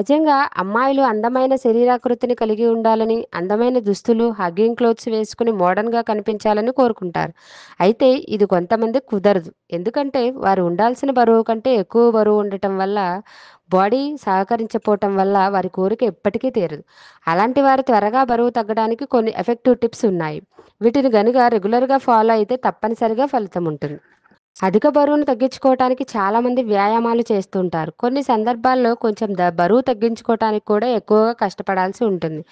సహజంగా అమ్మాయిలు అందమైన శరీరాకృతిని కలిగి ఉండాలని అందమైన దుస్తులు హగ్గింగ్ క్లోత్స్ వేసుకుని మోడర్న్గా కనిపించాలని కోరుకుంటారు అయితే ఇది కొంతమంది కుదరదు ఎందుకంటే వారు ఉండాల్సిన బరువు కంటే ఎక్కువ బరువు ఉండటం వల్ల బాడీ సహకరించపోవటం వల్ల వారి కోరిక ఎప్పటికీ తీరదు అలాంటి వారు త్వరగా బరువు తగ్గడానికి కొన్ని ఎఫెక్టివ్ టిప్స్ ఉన్నాయి వీటిని గనుక రెగ్యులర్గా ఫాలో అయితే తప్పనిసరిగా ఫలితం ఉంటుంది అధిక బరువును తగ్గించుకోవటానికి చాలామంది వ్యాయామాలు చేస్తుంటారు. కొన్ని సందర్భాల్లో కొంచెం ద బరువు తగ్గించుకోవటానికి కూడా ఎక్కువగా కష్టపడాల్సి ఉంటుంది.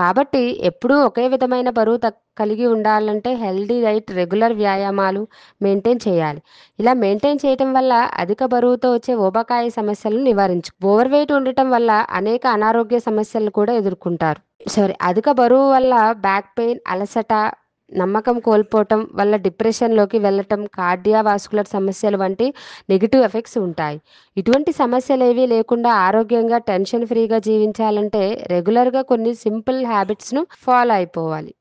కాబట్టి ఎప్పుడూ ఒకే విధమైన బరువు కలిగి ఉండాలంటే హెల్దీ డైట్, రెగ్యులర్ వ్యాయామాలు మెయింటైన్ చేయాలి. ఇలా మెయింటైన్ చేయటం వల్ల అధిక బరువుతో వచ్చే ఊబకాయ సమస్యలను నివారించు ఓవర్ వెయిట్ ఉండటం వల్ల అనేక అనారోగ్య సమస్యలను కూడా ఎదుర్కొంటారు. సారీ అధిక బరువు వల్ల బ్యాక్ పెయిన్, అలసట నమ్మకం కోల్పోవటం వల్ల డిప్రెషన్లోకి వెళ్ళటం కార్డియావాస్కులర్ సమస్యలు వంటి నెగిటివ్ ఎఫెక్ట్స్ ఉంటాయి ఇటువంటి సమస్యలు ఏవి లేకుండా ఆరోగ్యంగా టెన్షన్ ఫ్రీగా జీవించాలంటే రెగ్యులర్గా కొన్ని సింపుల్ హ్యాబిట్స్ను ఫాలో అయిపోవాలి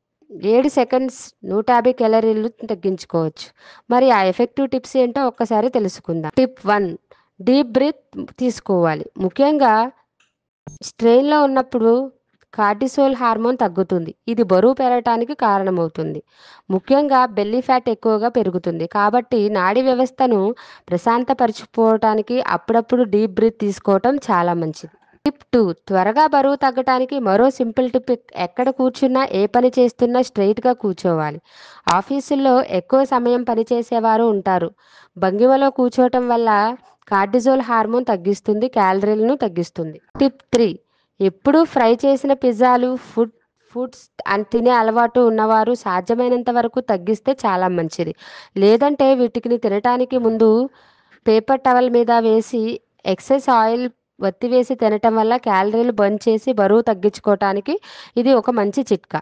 ఏడు సెకండ్స్ నూట యాభై క్యాలరీలు తగ్గించుకోవచ్చు మరి ఆ ఎఫెక్టివ్ టిప్స్ ఏంటో ఒక్కసారి తెలుసుకుందాం టిప్ వన్ డీప్ బ్రీత్ తీసుకోవాలి ముఖ్యంగా స్ట్రెయిన్లో ఉన్నప్పుడు కార్టిసోల్ హార్మోన్ తగ్గుతుంది ఇది బరువు పెరగటానికి కారణమవుతుంది ముఖ్యంగా బెల్లీ ఫ్యాట్ ఎక్కువగా పెరుగుతుంది కాబట్టి నాడీ వ్యవస్థను ప్రశాంతపరచుకోవటానికి అప్పుడప్పుడు డీప్ బ్రీత్ తీసుకోవటం చాలా మంచిది టిప్ టూ త్వరగా బరువు తగ్గటానికి మరో సింపుల్ టిప్ ఎక్కడ కూర్చున్నా ఏ పని చేస్తున్నా స్ట్రైట్గా కూర్చోవాలి ఆఫీసుల్లో ఎక్కువ సమయం పనిచేసేవారు ఉంటారు భంగిమలో కూర్చోవటం వల్ల కార్డిజోల్ హార్మోన్ తగ్గిస్తుంది క్యాలరీలను తగ్గిస్తుంది టిప్ త్రీ ఎప్పుడు ఫ్రై చేసిన పిజ్జాలు ఫుడ్ ఫుడ్స్ తినే అలవాటు ఉన్నవారు సాధ్యమైనంత వరకు తగ్గిస్తే చాలా మంచిది లేదంటే వీటికి తినటానికి ముందు పేపర్ టవల్ మీద వేసి ఎక్సెస్ ఆయిల్ వత్తివేసి తినటం వల్ల క్యాలరీలు బర్న్ చేసి బరువు తగ్గించుకోవటానికి ఇది ఒక మంచి చిట్కా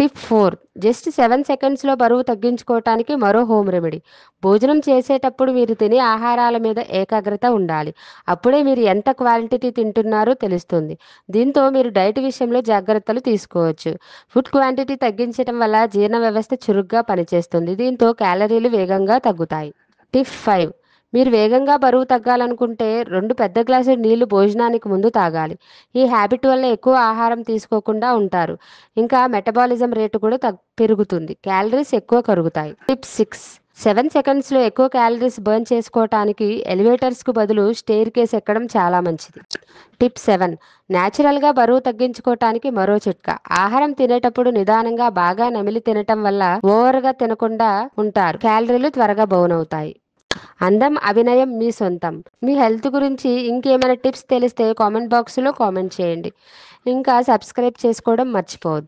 టిప్ ఫోర్ జస్ట్ సెవెన్ సెకండ్స్లో బరువు తగ్గించుకోవటానికి మరో హోమ్ రెమెడీ భోజనం చేసేటప్పుడు మీరు తినే ఆహారాల మీద ఏకాగ్రత ఉండాలి అప్పుడే మీరు ఎంత క్వాలిటీ తింటున్నారో తెలుస్తుంది దీంతో మీరు డైట్ విషయంలో జాగ్రత్తలు తీసుకోవచ్చు ఫుడ్ క్వాంటిటీ తగ్గించడం వల్ల జీర్ణ వ్యవస్థ చురుగ్గా పనిచేస్తుంది దీంతో క్యాలరీలు వేగంగా తగ్గుతాయి టిప్ ఫైవ్ మీరు వేగంగా బరువు తగ్గాలనుకుంటే రెండు పెద్ద గ్లాసులు నీళ్లు భోజనానికి ముందు తాగాలి ఈ హ్యాబిట్ వల్ల ఎక్కువ ఆహారం తీసుకోకుండా ఉంటారు ఇంకా మెటబాలిజం రేటు కూడా తగ్ పెరుగుతుంది క్యాలరీస్ ఎక్కువ కరుగుతాయి టిప్ సిక్స్ సెవెన్ సెకండ్స్లో ఎక్కువ క్యాలరీస్ బర్న్ చేసుకోవటానికి ఎలివేటర్స్కు బదులు స్టేర్ కేస్ ఎక్కడం చాలా మంచిది టిప్ సెవెన్ న్యాచురల్గా బరువు తగ్గించుకోవటానికి మరో చిట్కా ఆహారం తినేటప్పుడు నిదానంగా బాగా నమిలి తినటం వల్ల ఓవర్గా తినకుండా ఉంటారు క్యాలరీలు త్వరగా బౌన్ అవుతాయి అందం అభినయం మీ సొంతం మీ హెల్త్ గురించి ఇంకేమైనా టిప్స్ తెలిస్తే కామెంట్ బాక్స్లో కామెంట్ చేయండి ఇంకా సబ్స్క్రైబ్ చేసుకోవడం మర్చిపోవద్దు